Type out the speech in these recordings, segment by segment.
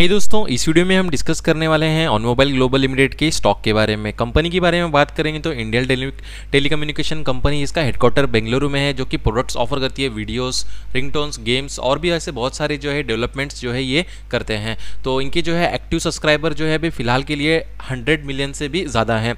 हे hey दोस्तों इस video में हम डिस्कस करने वाले हैं ऑन मोबाइल ग्लोबल लिमिटेड के स्टॉक के बारे में कंपनी के बारे में बात करेंगे तो इंडियन टेली टेलीकम्युनिकेशन कंपनी इसका हेडक्वार्टर बेंगलुरु में है जो कि प्रोडक्ट्स ऑफर करती है वीडियोस रिंगटोन्स गेम्स और भी ऐसे बहुत सारे जो है डेवलपमेंट्स जो है ये करते हैं तो इनके जो है एक्टिव सब्सक्राइबर जो है अभी फिलहाल के लिए हंड्रेड मिलियन से भी ज़्यादा है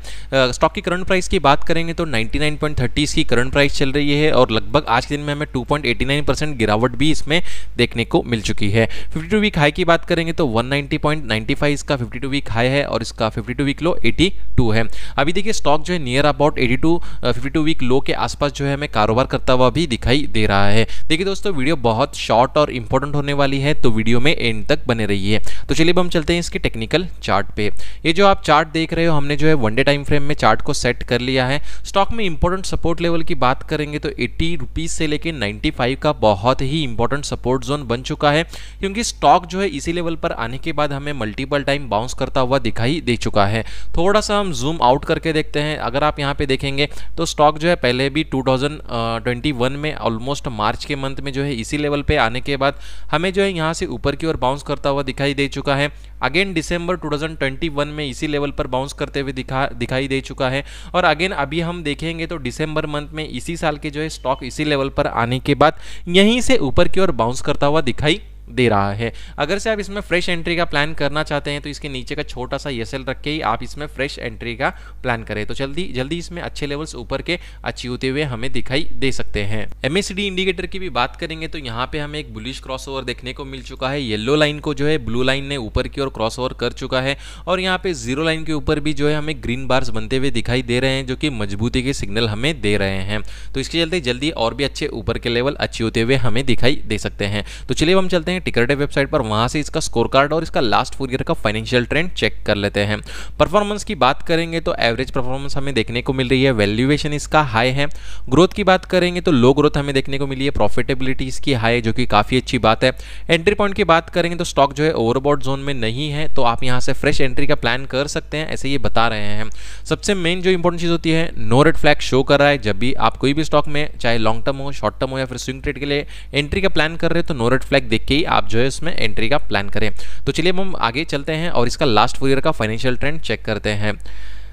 स्टॉक की करंट प्राइस की बात करेंगे तो नाइन्टी इसकी करंट प्राइस चल रही है और लगभग आज के दिन में हमें टू गिरावट भी इसमें देखने को मिल चुकी है फिफ्टी वीक हाई की बात करेंगे तो 190.95 इसका 52 वीक हाई है और इसका 52 वीक लो 82 है अभी देखिए स्टॉक जो है नियर अबाउट 82 52 वीक लो के आसपास जो है हमें कारोबार करता हुआ भी दिखाई दे रहा है देखिए दोस्तों वीडियो बहुत शॉर्ट और इंपॉर्टेंट होने वाली है तो वीडियो में एंड तक बने रहिए तो चलिए अब हम चलते हैं इसके टेक्निकल चार्ट पे ये जो आप चार्ट देख रहे हो हमने जो है वनडे टाइम फ्रेम में चार्ट को सेट कर लिया है स्टॉक में इंपॉर्टेंट सपोर्ट लेवल की बात करेंगे तो एट्टी रुपीज़ से लेकर नाइन्टी का बहुत ही इंपॉर्टेंट सपोर्ट जोन बन चुका है क्योंकि स्टॉक जो है इसी लेवल पर आने के बाद हमें मल्टीपल टाइम बाउंस करता हुआ दिखाई दे चुका है थोड़ा सा हम जूम आउट करके देखते हैं अगर आप यहाँ पे देखेंगे तो स्टॉक जो है पहले भी 2021 uh, में ऑलमोस्ट मार्च के मंथ में जो है इसी लेवल पे आने के बाद हमें जो है यहाँ से ऊपर की ओर बाउंस करता हुआ दिखाई दे चुका है अगेन दिसंबर 2021 में इसी लेवल पर बाउंस करते हुए दिखा दिखाई दे चुका है और अगेन अभी हम देखेंगे तो डिसम्बर मंथ में इसी साल के जो है स्टॉक इसी लेवल पर आने के बाद यहीं से ऊपर की ओर बाउंस करता हुआ दिखाई दे रहा है अगर से आप इसमें फ्रेश एंट्री का प्लान करना चाहते हैं तो इसके नीचे का छोटा सा येसेल e रख के ही आप इसमें फ्रेश एंट्री का प्लान करें तो जल्दी जल्दी इसमें अच्छे लेवल्स ऊपर के अचीव होते हुए हमें दिखाई दे सकते हैं एमएसडी इंडिकेटर की भी बात करेंगे तो यहाँ पे हमें एक ब्लूश क्रॉस देखने को मिल चुका है येल्लो लाइन को जो है ब्लू लाइन ने ऊपर की ओर क्रॉस कर चुका है और यहाँ पे जीरो लाइन के ऊपर भी जो है हमें ग्रीन बार्स बनते हुए दिखाई दे रहे हैं जो कि मजबूती के सिग्नल हमें दे रहे हैं तो इसके चलते जल्दी और भी अच्छे ऊपर के लेवल अच्छे होते हुए हमें दिखाई दे सकते हैं तो चलिए हम चलते हैं टिकरडे वेबसाइट पर वहाँ से इसका स्कोर कार्ड और इसका लास्ट फोर ईयर का फाइनेंशियल ट्रेंड चेक कर लेते हैं परफॉर्मेंस की बात करेंगे तो एवरेज परफॉर्मेंस हमें देखने को मिल रही है वैल्यूएशन इसका हाई है ग्रोथ की बात करेंगे तो लो ग्रोथ हमें देखने को मिली है प्रॉफिटेबिलिटी इसकी हाई है जो कि काफ़ी अच्छी बात है एंट्री पॉइंट की बात करेंगे तो स्टॉक जो है ओवरबॉड जोन में नहीं है तो आप यहाँ से फ्रेश एंट्री का प्लान कर सकते हैं ऐसे ये बता रहे हैं सबसे मेन जो इंपॉर्टेंट चीज़ होती है नो रेड फ्लैग शो कर रहा है जब भी आप कोई भी स्टॉक में चाहे लॉन्ग टर्म हो शॉर्ट टर्म हो या फिर स्विंग ट्रेड के लिए एंट्री का प्लान कर रहे हो तो नो रेड फ्लैग देख के ही आप जो है उसमें एंट्री का प्लान करें तो चलिए हम आगे चलते हैं और इसका लास्ट फोर ईयर का फाइनेंशियल ट्रेंड चेक करते हैं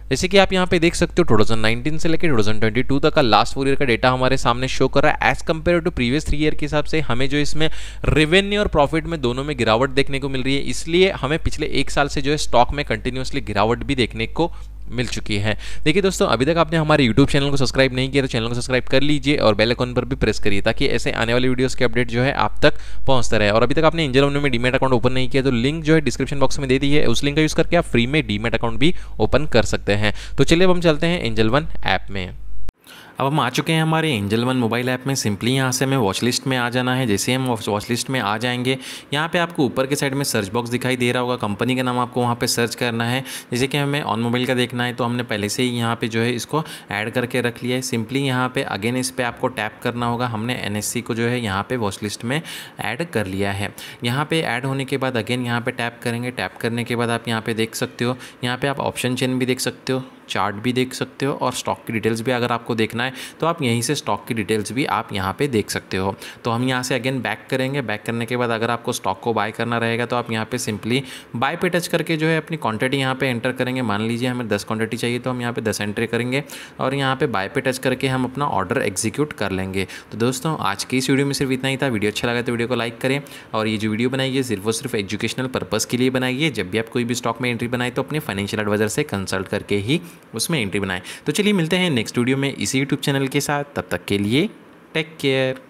जैसे कि आप यहाँ पे देख सकते हो 2019 से लेकर 2022 तक का लास्ट फोर ईयर का डेटा हमारे सामने शो कर रहा है as compare to previous three year के हिसाब से हमें जो इसमें रेवेन्यू और प्रॉफिट में दोनों में गिरावट देखने को मिल रही है इसलिए हमें पिछले एक साल से जो है स्टॉक में कंटिन्यूसली गिरावट भी देखने को मिल चुकी है देखिए दोस्तों अभी तक आपने हमारे यूट्यूब चैनल को सब्सक्राइब नहीं किया तो चैनल को सब्सक्राइब कर लीजिए और बेल आइकन पर भी प्रेस करिए ताकि ऐसे आने वाले वीडियोस के अपडेट जो है आप तक पहुंचता रहे और अभी तक आपने इंजल में डीमेट अकाउंट ओपन नहीं किया तो लिंक जो है डिस्क्रिप्शन बॉक्स में दे दी है उस लिंक का यूज़ करके आप फ्री में डीमेट अकाउंट भी ओपन कर सकते हैं तो चलिए अब हम चलते हैं एंजल वन ऐप में अब हम आ चुके हैं हमारे एंजल वन मोबाइल ऐप में सिंपली यहाँ से हमें वॉच लिस्ट में आ जाना है जैसे हम वॉच लिस्ट में आ जाएंगे यहाँ पे आपको ऊपर के साइड में सर्च बॉक्स दिखाई दे रहा होगा कंपनी का नाम आपको वहाँ पे सर्च करना है जैसे कि हमें ऑन मोबाइल का देखना है तो हमने पहले से ही यहाँ पर जो है इसको ऐड करके रख लिया है सिंपली यहाँ पर अगेन इस पर आपको टैप करना होगा हमने एन को जो है यहाँ पर वॉच लिस्ट में ऐड कर लिया है यहाँ पर ऐड होने के बाद अगेन यहाँ पर टैप करेंगे टैप करने के बाद आप यहाँ पर देख सकते हो यहाँ पर आप ऑप्शन चेन भी देख सकते हो चार्ट भी देख सकते हो और स्टॉक की डिटेल्स भी अगर आपको देखना है तो आप यहीं से स्टॉक की डिटेल्स भी आप यहाँ पे देख सकते हो तो हम यहाँ से अगेन बैक करेंगे बैक करने के बाद अगर आपको स्टॉक को बाय करना रहेगा तो आप यहाँ पे सिंपली बाय पे टच करके जो है अपनी क्वांटिटी यहाँ पे एंटर करेंगे मान लीजिए हमें दस क्वांटिटी चाहिए तो हम यहाँ पर दस एंट्री करेंगे और यहाँ पर बाय पे टच करके हम अपना ऑर्डर एग्जीक्यूट कर लेंगे तो दोस्तों आज की इस वीडियो में सिर्फ इतना ही था वीडियो अच्छा लगा तो वीडियो को लाइक करें और ये जो वीडियो बनाइए सिर्फ और सिर्फ एजुकेशनल पर्पज़ के लिए बनाइए जब भी आप कोई भी स्टॉक में एंट्री बनाए तो अपने फाइनेंशियल एडवाइजर से कंसल्ट करके ही उसमें एंट्री बनाएं तो चलिए मिलते हैं नेक्स्ट वीडियो में इसी यूट्यूब चैनल के साथ तब तक के लिए टेक केयर